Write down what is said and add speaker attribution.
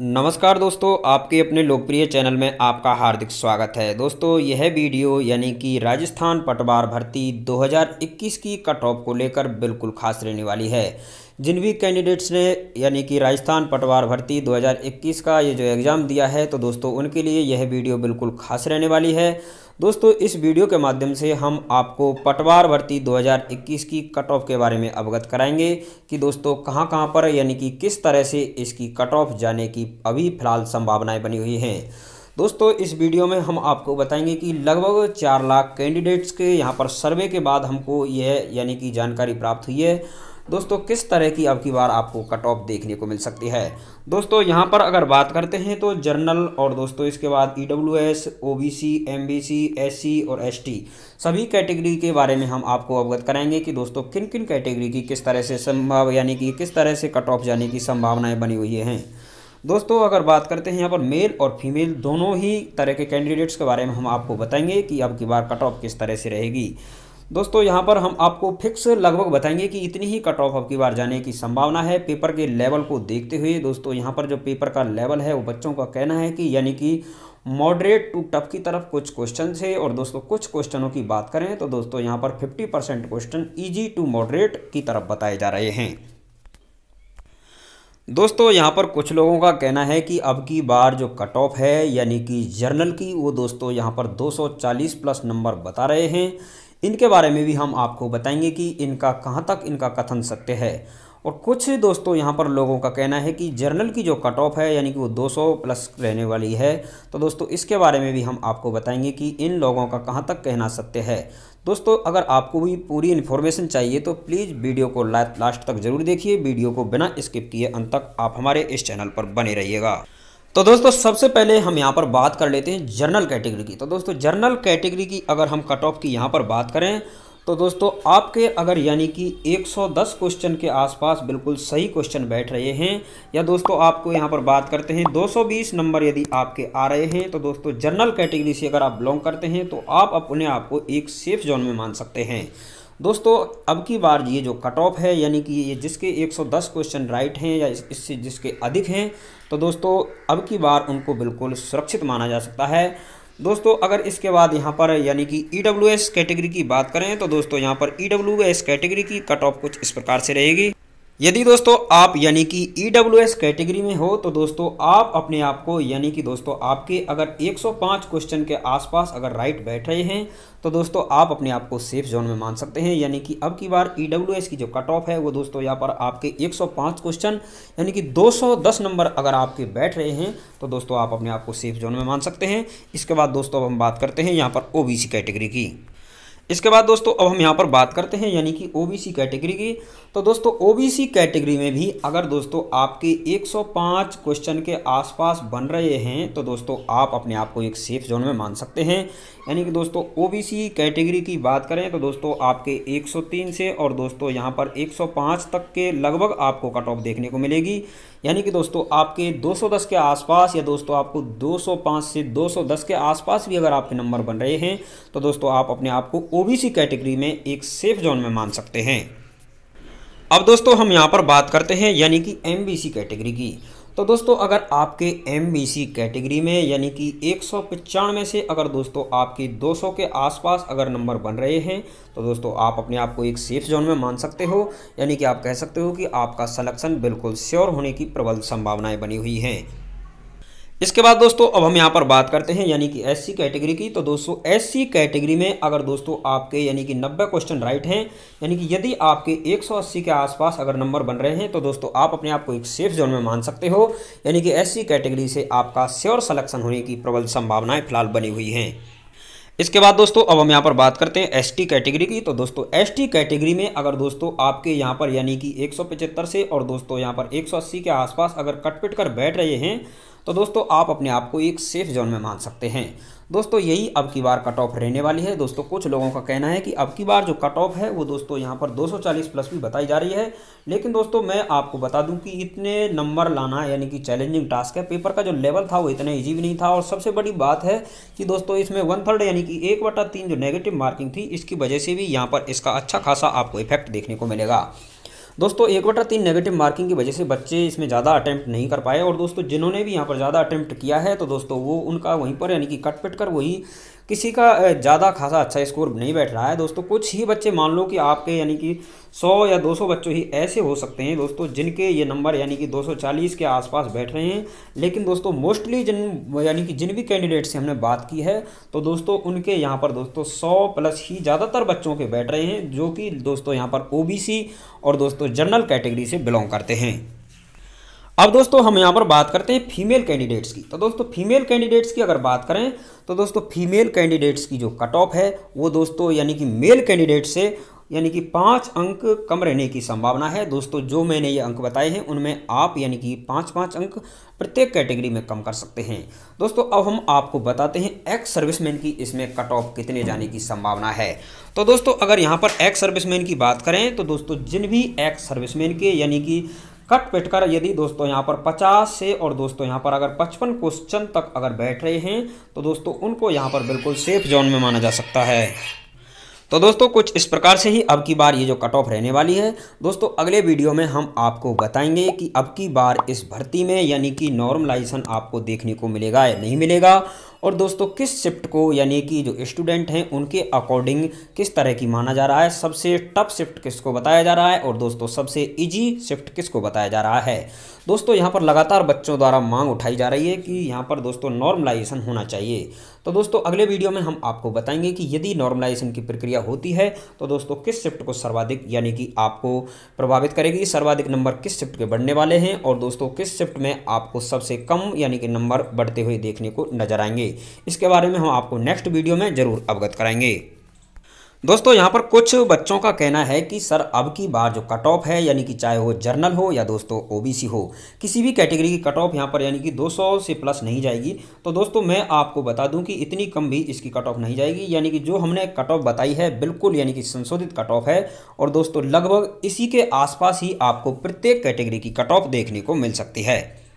Speaker 1: नमस्कार दोस्तों आपके अपने लोकप्रिय चैनल में आपका हार्दिक स्वागत है दोस्तों यह वीडियो यानी कि राजस्थान पटवार भर्ती 2021 की कट ऑफ को लेकर बिल्कुल खास रहने वाली है जिन भी कैंडिडेट्स ने यानी कि राजस्थान पटवार भर्ती 2021 का ये जो एग्ज़ाम दिया है तो दोस्तों उनके लिए यह वीडियो बिल्कुल खास रहने वाली है दोस्तों इस वीडियो के माध्यम से हम आपको पटवार भर्ती 2021 की कट ऑफ के बारे में अवगत कराएंगे कि दोस्तों कहां कहां पर यानी कि किस तरह से इसकी कट ऑफ जाने की अभी फिलहाल संभावनाएं बनी हुई हैं दोस्तों इस वीडियो में हम आपको बताएंगे कि लगभग चार लाख कैंडिडेट्स के यहाँ पर सर्वे के बाद हमको यह यानी कि जानकारी प्राप्त हुई है दोस्तों किस तरह की अब की बार आपको कट ऑफ देखने को मिल सकती है दोस्तों यहाँ पर अगर बात करते हैं तो जर्नल और दोस्तों इसके बाद E W S O B C M B C S C और एस टी सभी कैटेगरी के बारे में हम आपको अवगत कराएंगे कि दोस्तों किन किन कैटेगरी की किस तरह से संभाव यानी कि किस तरह से कट ऑफ जाने की संभावनाएं बनी हुई हैं दोस्तों अगर बात करते हैं यहाँ पर मेल और फीमेल दोनों ही तरह के कैंडिडेट्स के बारे में हम आपको बताएंगे कि अब की बार कट ऑफ किस तरह से रहेगी दोस्तों यहाँ पर हम आपको फिक्स लगभग बताएंगे कि इतनी ही कट ऑफ आपकी बार जाने की संभावना है पेपर के लेवल को देखते हुए दोस्तों यहाँ पर जो पेपर का लेवल है वो बच्चों का कहना है कि यानी कि मॉडरेट टू टफ की तरफ कुछ क्वेश्चन है और दोस्तों कुछ क्वेश्चनों की बात करें तो दोस्तों यहाँ पर 50 percent question easy to moderate की तरफ बताए जा रहे हैं दोस्तों यहाँ पर कुछ लोगों का कहना है कि अब की बार जो कट ऑफ है यानी कि जर्नल की वो दोस्तों यहाँ पर 240 प्लस नंबर बता रहे हैं इनके बारे में भी हम आपको बताएंगे कि इनका कहाँ तक इनका कथन सत्य है और कुछ दोस्तों यहाँ पर लोगों का कहना है कि जर्नल की जो कट ऑफ है यानी कि वो 200 प्लस रहने वाली है तो दोस्तों इसके बारे में भी हम आपको बताएंगे कि इन लोगों का कहाँ तक कहना सत्य है दोस्तों अगर आपको भी पूरी इन्फॉर्मेशन चाहिए तो प्लीज़ वीडियो को लास्ट तक ज़रूर देखिए वीडियो को बिना स्किप किए अंत तक आप हमारे इस चैनल पर बने रहिएगा तो दोस्तों सबसे पहले हम यहाँ पर बात कर लेते हैं जर्नल कैटेगरी की तो दोस्तों जर्नल कैटेगरी की अगर हम कट ऑफ की यहाँ पर बात करें तो दोस्तों आपके अगर यानी कि 110 क्वेश्चन के आसपास बिल्कुल सही क्वेश्चन बैठ रहे हैं या दोस्तों आपको यहाँ पर बात करते हैं 220 नंबर यदि आपके आ रहे हैं तो दोस्तों जर्नल कैटेगरी से अगर आप बिलोंग करते हैं तो आप अपने आप को एक सेफ जोन में मान सकते हैं दोस्तों अब की बार ये जो कट ऑफ है यानी कि ये जिसके 110 क्वेश्चन राइट हैं या इससे जिसके अधिक हैं तो दोस्तों अब की बार उनको बिल्कुल सुरक्षित माना जा सकता है दोस्तों अगर इसके बाद यहाँ पर यानी कि ई डब्ल्यू एस कैटेगरी की बात करें तो दोस्तों यहाँ पर ई डब्ल्यू एस कैटेगरी की कट ऑफ कुछ इस प्रकार से रहेगी यदि दोस्तों आप यानी कि ई डब्ल्यू एस कैटेगरी में हो तो दोस्तों आप अपने आप को यानी कि दोस्तों आपके अगर 105 क्वेश्चन के आसपास अगर राइट बैठ रहे हैं तो दोस्तों आप अपने आप को सेफ जोन में मान सकते हैं यानी कि अब की बार ई डब्ल्यू एस की जो कट ऑफ है वो दोस्तों यहाँ पर आपके 105 क्वेश्चन यानी कि 210 नंबर अगर आपके बैठ रहे हैं तो दोस्तों आप अपने आप को सेफ जोन में मान सकते हैं इसके बाद दोस्तों अब हम बात करते हैं यहाँ पर ओ कैटेगरी की इसके बाद दोस्तों अब हम यहाँ पर बात करते हैं यानी कि ओबीसी कैटेगरी की तो दोस्तों ओबीसी कैटेगरी में भी अगर दोस्तों आपके 105 क्वेश्चन के आसपास बन रहे हैं तो दोस्तों आप अपने आप को एक सेफ जोन में मान सकते हैं यानी कि दोस्तों ओबीसी कैटेगरी की बात करें तो दोस्तों आपके 103 से और दोस्तों यहाँ पर 105 तक के लगभग आपको कट ऑफ देखने को मिलेगी यानी कि दोस्तों आपके 210 के आसपास या दोस्तों आपको 205 से 210 के आसपास भी अगर आपके नंबर बन रहे हैं तो दोस्तों आप अपने आप को ओबीसी कैटेगरी में एक सेफ जोन में मान सकते हैं अब दोस्तों हम यहाँ पर बात करते हैं यानी कि एम कैटेगरी की तो दोस्तों अगर आपके एम कैटेगरी में यानी कि एक सौ पचानवे से अगर दोस्तों आपकी 200 के आसपास अगर नंबर बन रहे हैं तो दोस्तों आप अपने आप को एक सेफ जोन में मान सकते हो यानी कि आप कह सकते हो कि आपका सलेक्शन बिल्कुल श्योर होने की प्रबल संभावनाएं बनी हुई हैं इसके बाद दोस्तों अब हम यहाँ पर बात करते हैं यानी कि एससी कैटेगरी की तो दोस्तों एससी कैटेगरी में अगर दोस्तों आपके यानी कि 90 क्वेश्चन राइट हैं यानी कि यदि आपके 180 के आसपास अगर नंबर बन रहे हैं तो दोस्तों आप अपने आप को एक सेफ जोन में मान सकते हो यानी कि एससी कैटेगरी से आपका श्योर सलेक्शन होने की प्रबल संभावनाएँ फिलहाल बनी हुई हैं इसके बाद दोस्तों अब हम यहाँ पर बात करते हैं एसटी कैटेगरी की तो दोस्तों एसटी कैटेगरी में अगर दोस्तों आपके यहाँ पर यानी कि 175 से और दोस्तों यहाँ पर 180 के आसपास अगर कटपिट कर बैठ रहे हैं तो दोस्तों आप अपने आप को एक सेफ जोन में मान सकते हैं दोस्तों यही अब की बार कट ऑफ रहने वाली है दोस्तों कुछ लोगों का कहना है कि अब की बार जो कट ऑफ है वो दोस्तों यहाँ पर 240 प्लस भी बताई जा रही है लेकिन दोस्तों मैं आपको बता दूं कि इतने नंबर लाना यानी कि चैलेंजिंग टास्क है पेपर का जो लेवल था वो इतना ईजी भी नहीं था और सबसे बड़ी बात है कि दोस्तों इसमें वन थर्ड यानी कि एक बटा तीन जो नेगेटिव मार्किंग थी इसकी वजह से भी यहाँ पर इसका अच्छा खासा आपको इफेक्ट देखने को मिलेगा दोस्तों एक बटा तीन नेगेटिव मार्किंग की वजह से बच्चे इसमें ज़्यादा अटैम्प्ट नहीं कर पाए और दोस्तों जिन्होंने भी यहाँ पर ज़्यादा अटैम्प्ट किया है तो दोस्तों वो उनका वहीं पर यानी कि कट पिट कर वही किसी का ज़्यादा खासा अच्छा स्कोर नहीं बैठ रहा है दोस्तों कुछ ही बच्चे मान लो कि आपके यानी कि 100 या 200 बच्चों ही ऐसे हो सकते हैं दोस्तों जिनके ये नंबर यानी कि 240 के आसपास बैठ रहे हैं लेकिन दोस्तों मोस्टली जिन यानी कि जिन भी कैंडिडेट से हमने बात की है तो दोस्तों उनके यहाँ पर दोस्तों सौ प्लस ही ज़्यादातर बच्चों के बैठ रहे हैं जो कि दोस्तों यहाँ पर ओ और दोस्तों जनरल कैटेगरी से बिलोंग करते हैं अब दोस्तों हम यहाँ पर बात करते हैं फीमेल कैंडिडेट्स की तो दोस्तों फीमेल कैंडिडेट्स की अगर बात करें तो दोस्तों फीमेल कैंडिडेट्स की जो कट ऑफ है वो दोस्तों यानी कि मेल कैंडिडेट से यानी कि पाँच अंक कम रहने की संभावना है दोस्तों जो मैंने ये अंक बताए हैं उनमें आप यानी कि पाँच पाँच अंक प्रत्येक कैटेगरी में कम कर सकते हैं दोस्तों अब हम आपको बताते हैं एक्स सर्विसमैन की इसमें कट ऑफ कितने जाने की संभावना है तो दोस्तों अगर यहाँ पर एक्स सर्विसमैन की बात करें तो दोस्तों जिन भी एक्स सर्विसमैन के यानी कि कट बैठ कर यदि दोस्तों यहाँ पर 50 से और दोस्तों यहाँ पर अगर 55 क्वेश्चन तक अगर बैठ रहे हैं तो दोस्तों उनको यहाँ पर बिल्कुल सेफ जोन में माना जा सकता है तो दोस्तों कुछ इस प्रकार से ही अब की बार ये जो कट ऑफ रहने वाली है दोस्तों अगले वीडियो में हम आपको बताएंगे कि अब की बार इस भर्ती में यानी कि नॉर्मलाइजेशन आपको देखने को मिलेगा या नहीं मिलेगा और दोस्तों किस शिफ्ट को यानी कि जो स्टूडेंट हैं उनके अकॉर्डिंग किस तरह की माना जा रहा है सबसे टफ शिफ्ट किसको बताया जा रहा है और दोस्तों सबसे ईजी शिफ्ट किसको बताया जा रहा है दोस्तों यहाँ पर लगातार बच्चों द्वारा मांग उठाई जा रही है कि यहाँ पर दोस्तों नॉर्मलाइजेशन होना चाहिए तो दोस्तों अगले वीडियो में हम आपको बताएंगे कि यदि नॉर्मलाइजेशन की प्रक्रिया होती है तो दोस्तों किस शिफ्ट को सर्वाधिक यानी कि आपको प्रभावित करेगी सर्वाधिक नंबर किस शिफ्ट के बढ़ने वाले हैं और दोस्तों किस शिफ्ट में आपको सबसे कम यानी कि नंबर बढ़ते हुए देखने को नजर आएंगे इसके बारे में हम आपको नेक्स्ट वीडियो में ज़रूर अवगत कराएंगे दोस्तों यहाँ पर कुछ बच्चों का कहना है कि सर अब की बार जो कट ऑफ है यानी कि चाहे वो जर्नल हो या दोस्तों ओबीसी हो किसी भी कैटेगरी की कट ऑफ यहाँ पर यानी कि 200 से प्लस नहीं जाएगी तो दोस्तों मैं आपको बता दूं कि इतनी कम भी इसकी कट ऑफ नहीं जाएगी यानी कि जो हमने कट ऑफ बताई है बिल्कुल यानी कि संशोधित कट ऑफ है और दोस्तों लगभग इसी के आसपास ही आपको प्रत्येक कैटेगरी की कट ऑफ देखने को मिल सकती है